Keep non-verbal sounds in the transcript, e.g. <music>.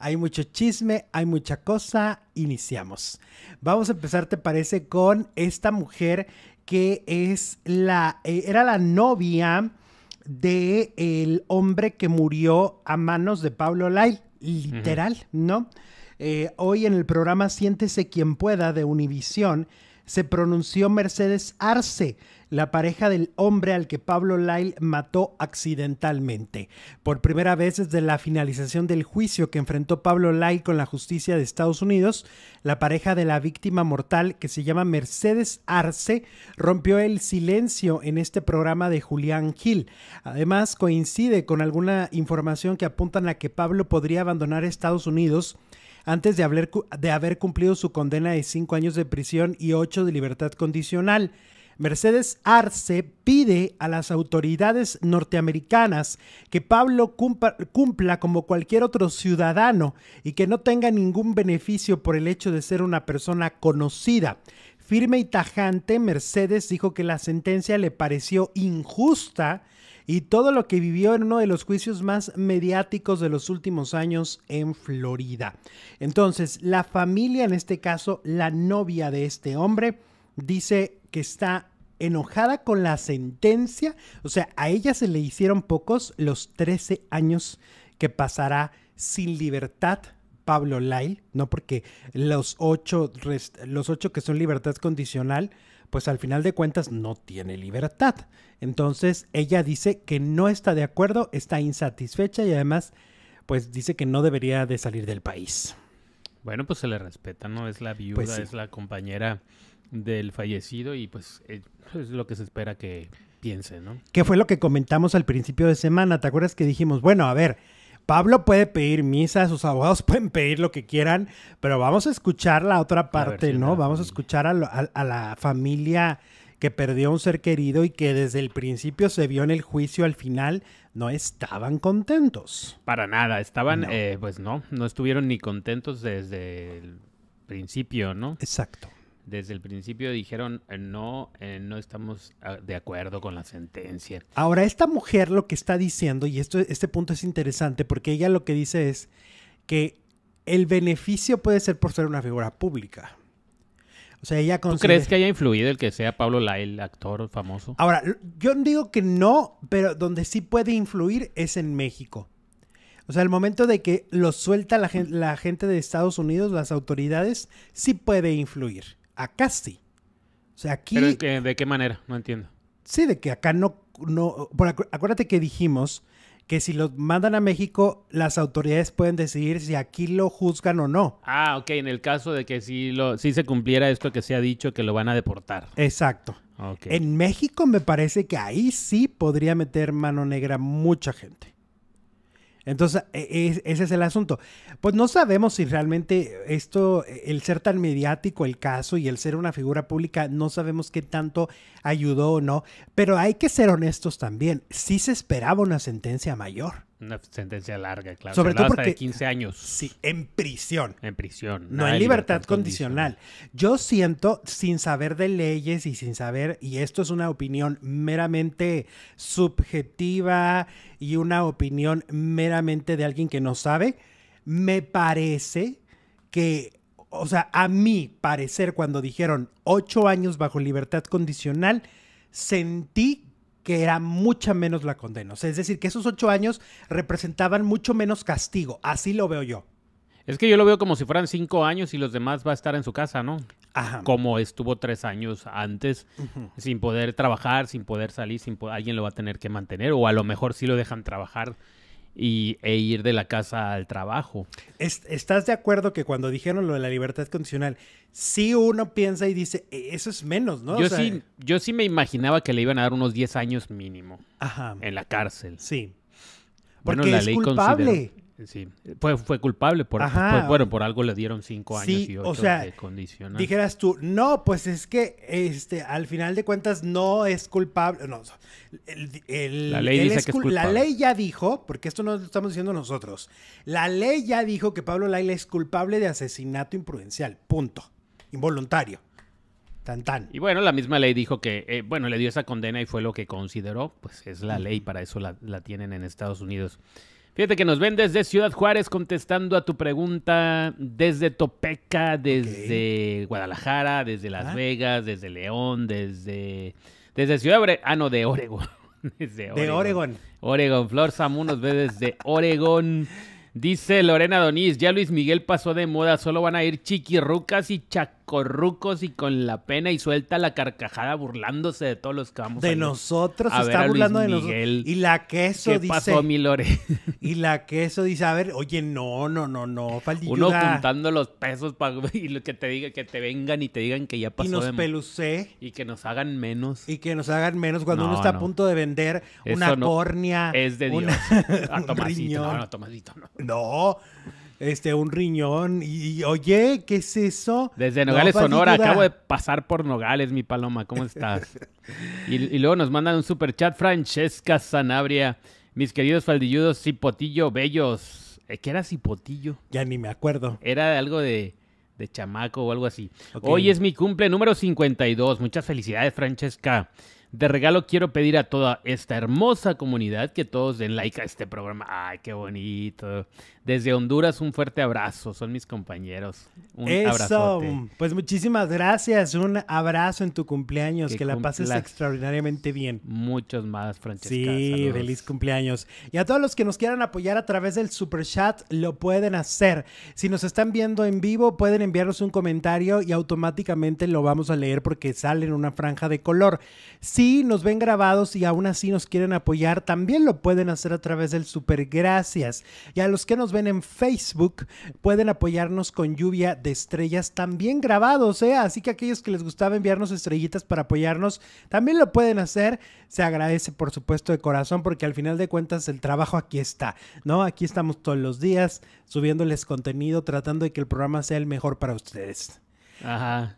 Hay mucho chisme, hay mucha cosa. Iniciamos. Vamos a empezar, ¿te parece? Con esta mujer que es la, eh, era la novia de el hombre que murió a manos de Pablo Lai, literal, ¿no? Eh, hoy en el programa Siéntese quien pueda de Univisión se pronunció Mercedes Arce, la pareja del hombre al que Pablo Lyle mató accidentalmente. Por primera vez desde la finalización del juicio que enfrentó Pablo Lyle con la justicia de Estados Unidos, la pareja de la víctima mortal, que se llama Mercedes Arce, rompió el silencio en este programa de Julián Gil. Además, coincide con alguna información que apuntan a que Pablo podría abandonar Estados Unidos antes de haber, cumplido su condena de cinco años de prisión y ocho de libertad condicional. Mercedes Arce pide a las autoridades norteamericanas que Pablo cumpla, como cualquier otro ciudadano y que no tenga ningún beneficio por el hecho de ser una persona conocida. Firme y tajante, Mercedes dijo que la sentencia le pareció injusta y todo lo que vivió en uno de los juicios más mediáticos de los últimos años en Florida. Entonces, la familia, en este caso la novia de este hombre, dice que está enojada con la sentencia, o sea, a ella se le hicieron pocos los 13 años que pasará sin libertad Pablo Lyle, ¿no? Porque los ocho, los ocho que son libertad condicional pues al final de cuentas no tiene libertad. Entonces ella dice que no está de acuerdo, está insatisfecha y además pues dice que no debería de salir del país. Bueno, pues se le respeta, ¿no? Es la viuda, pues es la compañera del fallecido y pues eh, es lo que se espera que piense, ¿no? ¿Qué fue lo que comentamos al principio de semana? ¿Te acuerdas que dijimos, bueno, a ver, Pablo puede pedir misa, sus abogados <laughs> pueden pedir lo que quieran, pero vamos a escuchar la otra parte, ¿no? Vamos a escuchar a, la familia que perdió un ser querido y que desde el principio se vio en el juicio al final, no estaban contentos. Para nada, estaban, eh, pues no, no estuvieron ni contentos desde el principio, ¿no? Exacto desde el principio dijeron, eh, no, eh, no estamos ah, de acuerdo con la sentencia. Ahora, esta mujer lo que está diciendo, y esto, este punto es interesante, porque ella lo que dice es que el beneficio puede ser por ser una figura pública. O sea, ella ¿Tú crees que haya influido el que sea Pablo Lai, el actor famoso? Ahora, yo digo que no, pero donde sí puede influir es en México. O sea, el momento de que lo suelta la gente, la gente de Estados Unidos, las autoridades, sí puede influir acá sí. O sea, aquí... ¿Pero de qué manera? No entiendo. Sí, de que acá no... no por acuérdate que dijimos que si lo mandan a México, las autoridades pueden decidir si aquí lo juzgan o no. Ah, ok, en el caso de que si, lo, si se cumpliera esto que se ha dicho, que lo van a deportar. Exacto. En México me parece que ahí sí podría meter mano negra mucha gente. Entonces, e, ese es el asunto. Pues no sabemos si realmente esto, el ser tan mediático el caso y el ser una figura pública, no sabemos qué tanto ayudó o no, pero hay que ser honestos también. Sí se esperaba una sentencia mayor. Una sentencia larga, claro. Sobre todo porque, de 15 años. Sí, en prisión. En prisión. No, en libertad, condicional. Yo siento, sin saber de leyes y sin saber, y esto es una opinión meramente subjetiva y una opinión meramente de alguien que no sabe, me parece que, o sea, a mi parecer, cuando dijeron 8 años bajo libertad condicional, sentí que era mucha menos la condena. O sea, es decir, que esos ocho años representaban mucho menos castigo. Así lo veo yo. Es que yo lo veo como si fueran cinco años y los demás va a estar en su casa, ¿no? Como estuvo tres años antes, sin poder trabajar, sin poder salir, sin alguien lo va a tener que mantener, o a lo mejor sí lo dejan trabajar y, e ir de la casa al trabajo. ¿Estás de acuerdo que cuando dijeron lo de la libertad condicional, si uno piensa y dice, e, eso es menos, ¿no? Yo, sí, yo sí me imaginaba que le iban a dar unos 10 años mínimo en la cárcel. Sí. Porque bueno, la es ley culpable. Sí, fue culpable por, bueno, por algo le dieron cinco años y ocho o sea, de condicional. Dijeras tú, no, pues es que este, al final de cuentas no es culpable. No, la ley La ley ya dijo, porque esto no lo estamos diciendo nosotros, la ley ya dijo que Pablo Laila es culpable de asesinato imprudencial, punto. Involuntario. Tan, tan. Y bueno, la misma ley dijo que, eh, bueno, le dio esa condena y fue lo que consideró, pues es la ley, para eso la, la tienen en Estados Unidos. Fíjate que nos ven desde Ciudad Juárez contestando a tu pregunta desde Topeca, desde Guadalajara, desde Las ah. Vegas, desde León, desde, desde Ciudad Ah, no, de Oregon. <laughs> De Oregon. Oregon. Flor Samu nos ve desde Oregon. Dice Lorena Doniz, ya Luis Miguel pasó de moda, solo van a ir Chiquirucas y Chaco corrucos y con la pena y suelta la carcajada burlándose de todos los que vamos de a nosotros a está burlando de nosotros y la queso ¿Qué pasó mi <laughs> y la queso dice a ver oye no no no no uno juntando los pesos para <laughs> y lo que te diga que te vengan y te digan que ya pasó y nos y que nos hagan menos y que nos hagan menos cuando uno está a punto de vender una córnea es de Dios a <laughs> ah, Tomasito, no, Tomasito, no. no este, un riñón. Y, oye, ¿qué es eso? Desde Nogales, Sonora. Acabo de pasar por Nogales, mi paloma. ¿Cómo <laughs> estás? y, luego nos mandan un super chat, Francesca Sanabria. Mis queridos faldilludos, cipotillo, bellos. Eh, ¿Qué era cipotillo? Ya ni me acuerdo. Era algo de, chamaco o algo así. Hoy es mi cumple número 52. Muchas felicidades, Francesca. De regalo quiero pedir a toda esta hermosa comunidad que todos den like a este programa. Ay, qué bonito. Desde Honduras un fuerte abrazo, son mis compañeros. Un Eso. Pues muchísimas gracias, un abrazo en tu cumpleaños, que, la pases extraordinariamente bien. Muchos más, Francesca. Sí, feliz cumpleaños. Y a todos los que nos quieran apoyar a través del super chat lo pueden hacer. Si nos están viendo en vivo, pueden enviarnos un comentario y automáticamente lo vamos a leer porque sale en una franja de color. Si nos ven grabados y aún así nos quieren apoyar, también lo pueden hacer a través del Super Gracias. Y a los que nos ven en Facebook, pueden apoyarnos con lluvia de estrellas también grabados, ¿eh? Así que aquellos que les gustaba enviarnos estrellitas para apoyarnos, también lo pueden hacer. Se agradece, por supuesto, de corazón, porque al final de cuentas el trabajo aquí está, ¿no? Aquí estamos todos los días subiéndoles contenido, tratando de que el programa sea el mejor para ustedes. Ajá.